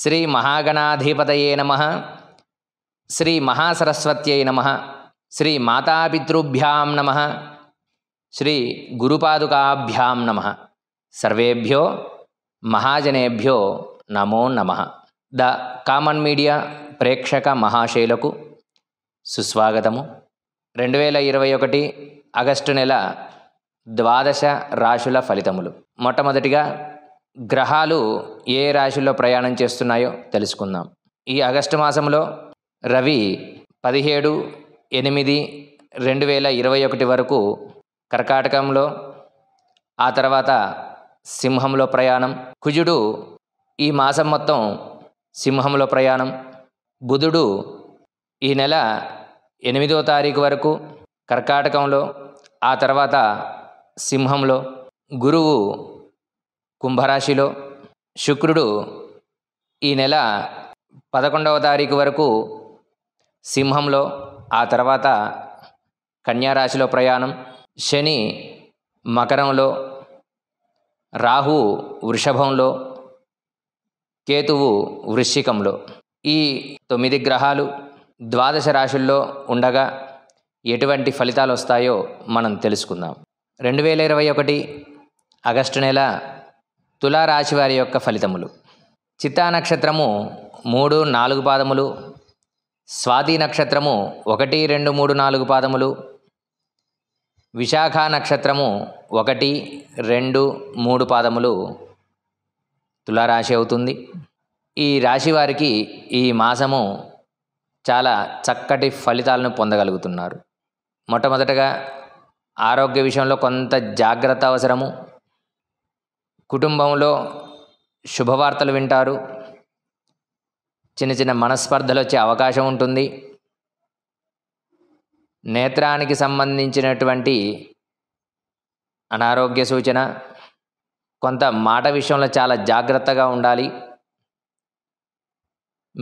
శ్రీ మహాగణాధిపతయే నమ శ్రీ మహాసరస్వత్యై నమ శ్రీ మాతాపితృభ్యాం నమ శ్రీ గురుపాదుకాభ్యాం నమ సర్వేభ్యో మహాజనేభ్యో నమో నమ ద కామన్ మీడియా ప్రేక్షక మహాశైలకు సుస్వాగతము రెండు వేల ఇరవై ఒకటి ఆగస్టు నెల ద్వాదశ రాశుల ఫలితములు మొట్టమొదటిగా గ్రహాలు ఏ రాశిలో ప్రయాణం చేస్తున్నాయో తెలుసుకుందాం ఈ ఆగస్టు మాసంలో రవి పదిహేడు ఎనిమిది రెండు వేల ఇరవై ఒకటి వరకు కర్కాటకంలో ఆ తర్వాత సింహంలో ప్రయాణం కుజుడు ఈ మాసం మొత్తం సింహంలో ప్రయాణం బుధుడు ఈ నెల ఎనిమిదో తారీఖు వరకు కర్కాటకంలో ఆ తర్వాత సింహంలో గురువు కుంభరాశిలో శుక్రుడు ఈ నెల పదకొండవ తారీఖు వరకు సింహంలో ఆ తర్వాత కన్యారాశిలో ప్రయాణం శని మకరంలో రాహు వృషభంలో కేతువు వృశ్చికంలో ఈ తొమ్మిది గ్రహాలు ద్వాదశ రాశుల్లో ఉండగా ఎటువంటి ఫలితాలు వస్తాయో మనం తెలుసుకుందాం రెండు వేల ఇరవై ఒకటి ఆగస్టు నెల తులారాశి వారి యొక్క ఫలితములు చిత్తా నక్షత్రము మూడు నాలుగు పాదములు స్వాతి నక్షత్రము ఒకటి రెండు మూడు నాలుగు పాదములు విశాఖ నక్షత్రము ఒకటి రెండు మూడు పాదములు తులారాశి అవుతుంది ఈ రాశి వారికి ఈ మాసము చాలా చక్కటి ఫలితాలను పొందగలుగుతున్నారు మొట్టమొదటగా ఆరోగ్య విషయంలో కొంత జాగ్రత్త అవసరము కుటుంబంలో శుభవార్తలు వింటారు చిన్న చిన్న మనస్పర్ధలు వచ్చే అవకాశం ఉంటుంది నేత్రానికి సంబంధించినటువంటి అనారోగ్య సూచన కొంత మాట విషయంలో చాలా జాగ్రత్తగా ఉండాలి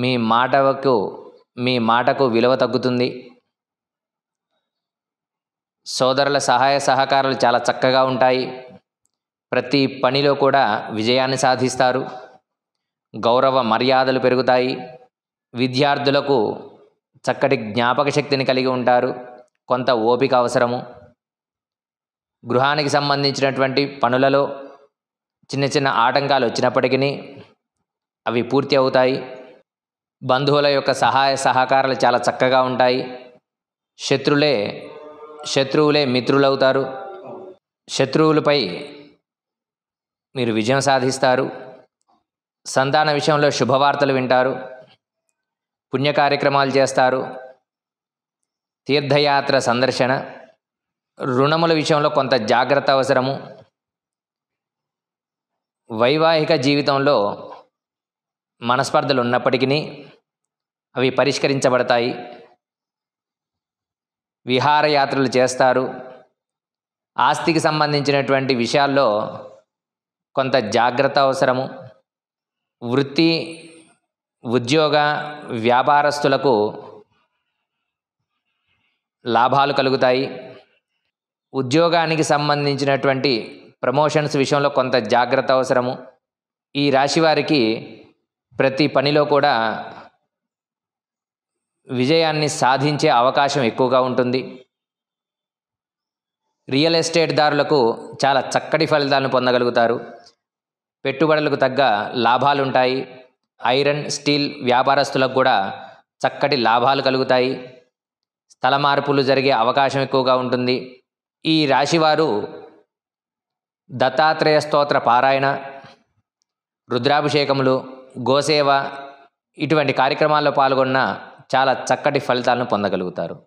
మీ మాటకు మీ మాటకు విలువ తగ్గుతుంది సోదరుల సహాయ సహకారాలు చాలా చక్కగా ఉంటాయి ప్రతి పనిలో కూడా విజయాన్ని సాధిస్తారు గౌరవ మర్యాదలు పెరుగుతాయి విద్యార్థులకు చక్కటి జ్ఞాపక శక్తిని కలిగి ఉంటారు కొంత ఓపిక అవసరము గృహానికి సంబంధించినటువంటి పనులలో చిన్న చిన్న ఆటంకాలు వచ్చినప్పటికీ అవి పూర్తి అవుతాయి బంధువుల యొక్క సహాయ సహకారాలు చాలా చక్కగా ఉంటాయి శత్రులే శత్రువులే మిత్రులవుతారు శత్రువులపై మీరు విజయం సాధిస్తారు సంతాన విషయంలో శుభవార్తలు వింటారు పుణ్య కార్యక్రమాలు చేస్తారు తీర్థయాత్ర సందర్శన రుణముల విషయంలో కొంత జాగ్రత్త అవసరము వైవాహిక జీవితంలో మనస్పర్ధలు ఉన్నప్పటికీ అవి పరిష్కరించబడతాయి విహారయాత్రలు చేస్తారు ఆస్తికి సంబంధించినటువంటి విషయాల్లో కొంత జాగ్రత్త అవసరము వృత్తి ఉద్యోగ వ్యాపారస్తులకు లాభాలు కలుగుతాయి ఉద్యోగానికి సంబంధించినటువంటి ప్రమోషన్స్ విషయంలో కొంత జాగ్రత్త అవసరము ఈ రాశివారికి ప్రతి పనిలో కూడా విజయాన్ని సాధించే అవకాశం ఎక్కువగా ఉంటుంది రియల్ ఎస్టేట్ దారులకు చాలా చక్కటి ఫలితాలను పొందగలుగుతారు పెట్టుబడులకు తగ్గ లాభాలుంటాయి ఐరన్ స్టీల్ వ్యాపారస్తులకు కూడా చక్కటి లాభాలు కలుగుతాయి స్థల మార్పులు జరిగే అవకాశం ఎక్కువగా ఉంటుంది ఈ రాశివారు దత్తాత్రేయ స్తోత్ర పారాయణ రుద్రాభిషేకములు గోసేవ ఇటువంటి కార్యక్రమాల్లో పాల్గొన్న చాలా చక్కటి ఫలితాలను పొందగలుగుతారు